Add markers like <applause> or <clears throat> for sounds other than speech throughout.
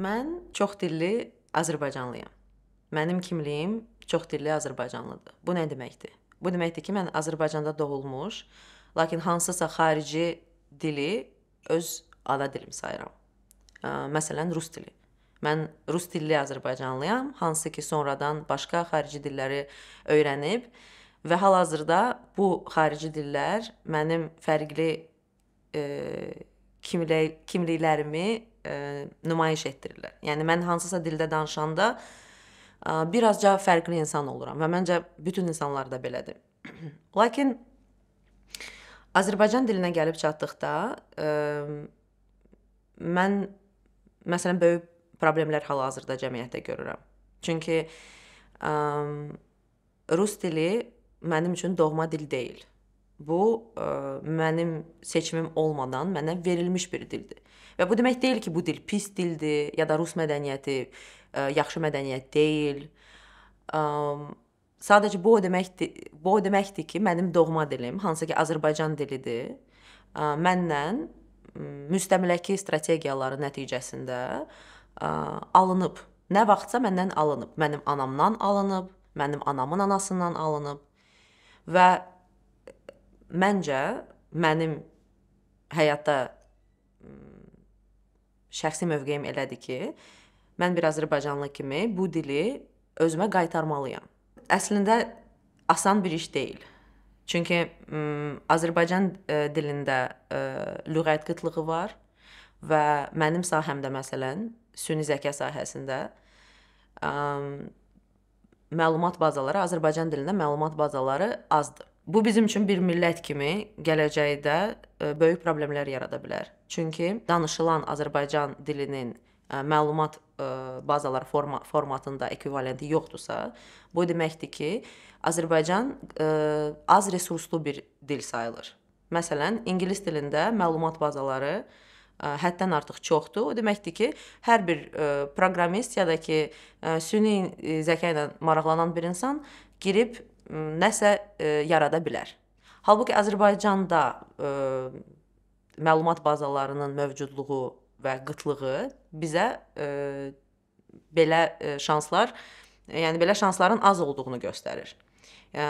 Mən çox dilli azərbaycanlıyam. Mənim kimliyim çox dilli azərbaycanlıdır. Bu nə deməkdir? Bu deməkdir ki, mən Azərbaycanda doğulmuş, lakin hansısa xarici dili öz ana dilim sayıram. Məsələn, rus dili. Mən rus dilli azərbaycanlıyam, hansı ki, sonradan başqa xarici dilləri öyrənib və hal-hazırda bu xarici dillər mənim fərqli e, kimlik kimliklərimi ə, e, nümayiş etdirirlər. Yəni mən hansısa dildə danışanda ə, e, birazca fərqli insan oluram və məncə bütün insanlar da belədir. <clears throat> Lakin Azərbaycan dilinə gəlib çatdıqda ə, e, mən məsələn böyük problemlər hal-hazırda cəmiyyətdə görürəm. Çünki ə, rus dili mənim üçün doğma dil deyil. Bu ə, mənim seçimim olmadan mənə verilmiş bir dildir. Və bu demək deyil ki, bu dil pis dildir ya da rus mədəniyyəti ə, e, yaxşı mədəniyyət deyil. Ə, sadəcə bu o deməkdir, bu o deməkdir ki, mənim doğma dilim, hansı ki Azərbaycan dilidir, ə, e, mənlə müstəmləkə strategiyaları nəticəsində ə, e, alınıb. Nə vaxtsa məndən alınıb, mənim anamdan alınıb, mənim anamın anasından alınıb. Və məncə mənim həyatda şəxsi mövqeyim elədir ki, mən bir Azərbaycanlı kimi bu dili özümə qaytarmalıyam. Əslində asan bir iş deyil. Çünki Azərbaycan e, dilində e, lüğət qıtlığı var və mənim sahəmdə məsələn süni zəka sahəsində ə, məlumat bazaları Azərbaycan dilində məlumat bazaları azdır. Bu bizim üçün bir millət kimi gələcəkdə e, böyük problemlər yarada bilər. Çünki danışılan Azərbaycan dilinin e, məlumat e, bazalar forma, formatında ekvivalenti yoxdursa, bu deməkdir ki, Azərbaycan az resurslu bir dil sayılır. Məsələn, ingilis dilində məlumat bazaları həddən artıq çoxdur. O deməkdir ki, hər bir proqramist ya da ki, süni zəka ilə maraqlanan bir insan girib nəsə e, yarada bilər. Halbuki Azərbaycanda ə, e, məlumat bazalarının mövcudluğu və qıtlığı bizə ə, e, belə şanslar, yəni belə şansların az olduğunu göstərir. Ə,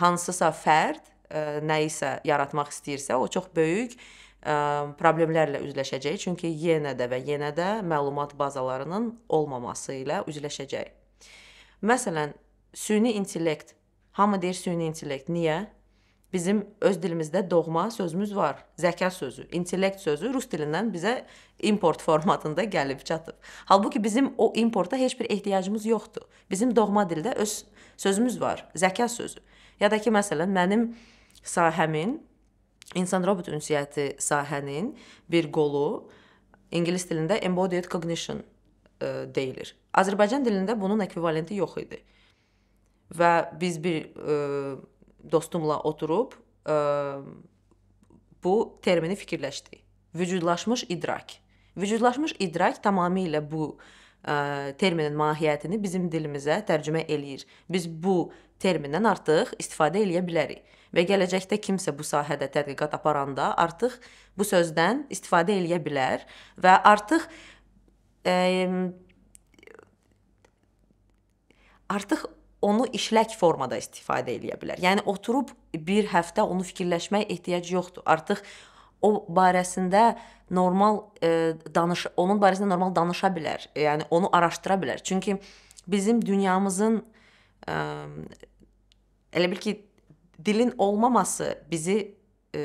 hansısa fərd ə, nə isə yaratmaq istəyirsə, o çox böyük ə, problemlərlə üzləşəcək. Çünki yenə də və yenə də məlumat bazalarının olmaması ilə üzləşəcək. Məsələn, süni intellekt Hamı deyir süni intellekt. Niyə? Bizim öz dilimizdə doğma sözümüz var. Zəka sözü, intellekt sözü rus dilindən bizə import formatında gəlib çatıb. Halbuki bizim o importa heç bir ehtiyacımız yoxdur. Bizim doğma dildə öz sözümüz var, zəka sözü. Ya da ki məsələn mənim sahəmin insan robot ünsiyyəti sahənin bir qolu ingilis dilində embodied cognition ə, e, deyilir. Azərbaycan dilində bunun ekvivalenti yox idi. Və biz bir ə, e, dostumla oturub ə, e, bu termini fikirləşdik. Vücudlaşmış idrak. Vücudlaşmış idrak tamamilə bu ə, e, terminin mahiyyətini bizim dilimizə tərcümə eləyir. Biz bu termindən artıq istifadə eləyə bilərik və gələcəkdə kimsə bu sahədə tədqiqat aparanda artıq bu sözdən istifadə eləyə bilər və artıq ə, artıq onu işlək formada istifadə eləyə bilər. Yəni oturub bir həftə onu fikirləşmək ehtiyacı yoxdur. Artıq o barəsində normal e, danış onun barəsində normal danışa bilər. Yəni onu araşdıra bilər. Çünki bizim dünyamızın e, elə bil ki dilin olmaması bizi e,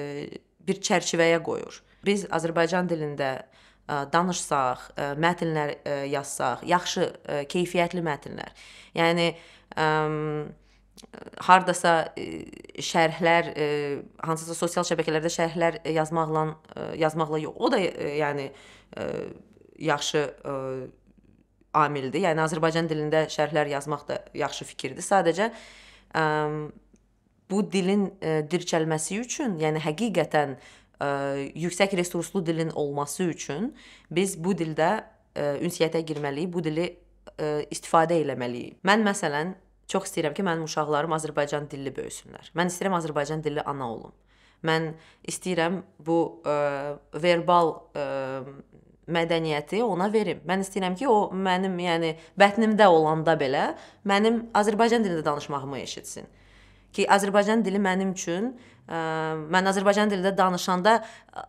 bir çərçivəyə qoyur. Biz Azərbaycan dilində e, danışsaq, e, mətnlər e, yazsaq, yaxşı keyfiyyətli mətnlər. Yəni Ehm, hardasa e, şərhlər, e, hansısa sosial şəbəkələrdə şərhlər e, yazmaqla yazmaqla yox. O da yəni yaxşı amildir. Yəni Azərbaycan dilində şərhlər yazmaq da yaxşı fikirdir. Sadəcə ə, ehm, bu dilin ə, dirçəlməsi üçün, yəni həqiqətən ə, yüksək resurslu dilin olması üçün biz bu dildə ə, ünsiyyətə girməliyik, bu dili ə, istifadə etməliyik. Mən məsələn çox istəyirəm ki, mənim uşaqlarım Azərbaycan dilli böyüsünlər. Mən istəyirəm Azərbaycan dilli ana olum. Mən istəyirəm bu ə, e, verbal ə, e, mədəniyyəti ona verim. Mən istəyirəm ki, o mənim, yəni bətnimdə olanda belə mənim Azərbaycan dilində danışmağımı eşitsin. Ki Azərbaycan dili mənim üçün ə, e, mən Azərbaycan dilində danışanda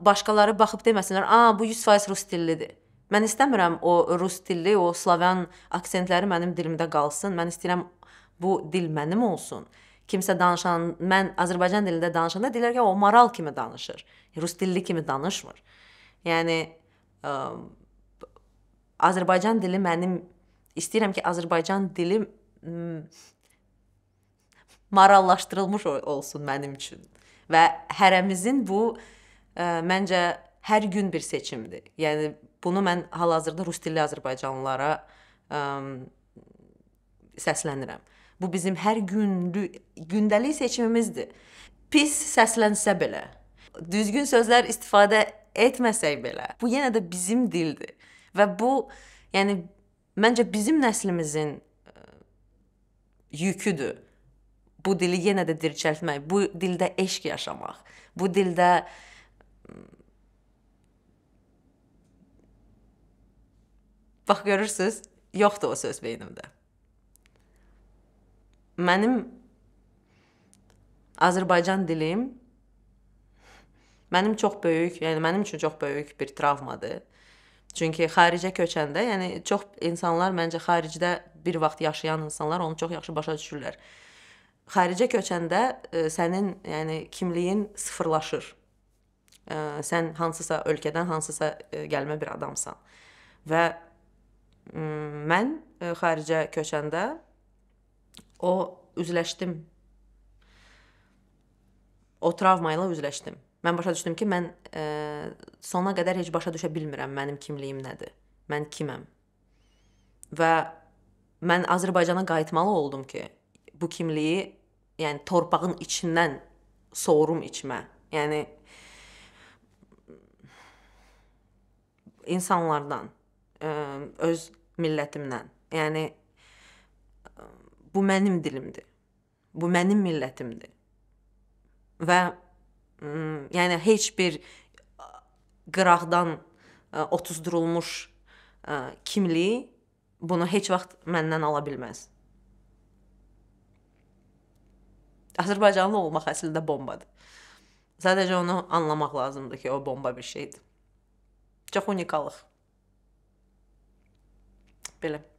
başqaları baxıb deməsinlər, "A, bu 100% rus dillidir." Mən istəmirəm o rus dilli, o slavyan aksentləri mənim dilimdə qalsın. Mən istəyirəm bu dil mənim olsun. Kimsə danışan, mən Azərbaycan dilində danışanda deyirlər ki, o maral kimi danışır. Rus dilli kimi danışmır. Yəni ə, Azərbaycan dili mənim istəyirəm ki, Azərbaycan dili marallaşdırılmış olsun mənim üçün. Və hərəmizin bu ə, məncə hər gün bir seçimdir. Yəni bunu mən hal-hazırda rus dilli Azərbaycanlılara ə, səslənirəm. Bu bizim hər günlük gündəlik seçimimizdir. Pis səslənsə belə, düzgün sözlər istifadə etməsək belə, bu yenə də bizim dildir. Və bu, yəni məncə bizim nəslimizin yüküdür. Bu dili yenə də dirçəltmək, bu dildə eşq yaşamaq, bu dildə Bax görürsüz, yoxdur o söz beynimdə. Mənim Azərbaycan dilim mənim çox böyük, yəni mənim üçün çox böyük bir travmadır. Çünki xaricə köçəndə, yəni çox insanlar məncə xaricdə bir vaxt yaşayan insanlar onu çox yaxşı başa düşürlər. Xaricə köçəndə ə, e, sənin, yəni kimliyin sıfırlaşır. Ə, e, sən hansısa ölkədən, hansısa ə, e, gəlmə bir adamsan. Və ə, mən ə, xaricə köçəndə o üzləşdim. O travma ilə üzləşdim. Mən başa düşdüm ki, mən e, sona qədər heç başa düşə bilmirəm mənim kimliyim nədir. Mən kiməm? Və mən Azərbaycana qayıtmalı oldum ki, bu kimliyi, yəni torpağın içindən soğurum içmə. Yəni insanlardan, ə, e, öz millətimdən. Yəni bu mənim dilimdir. Bu mənim millətimdir. Və yəni heç bir qıraqdan otuzdurulmuş kimliyi bunu heç vaxt məndən ala bilməz. Azərbaycanlı olmaq əslində bombadır. Sadəcə onu anlamaq lazımdır ki, o bomba bir şeydir. Çox unikalıq. Belə.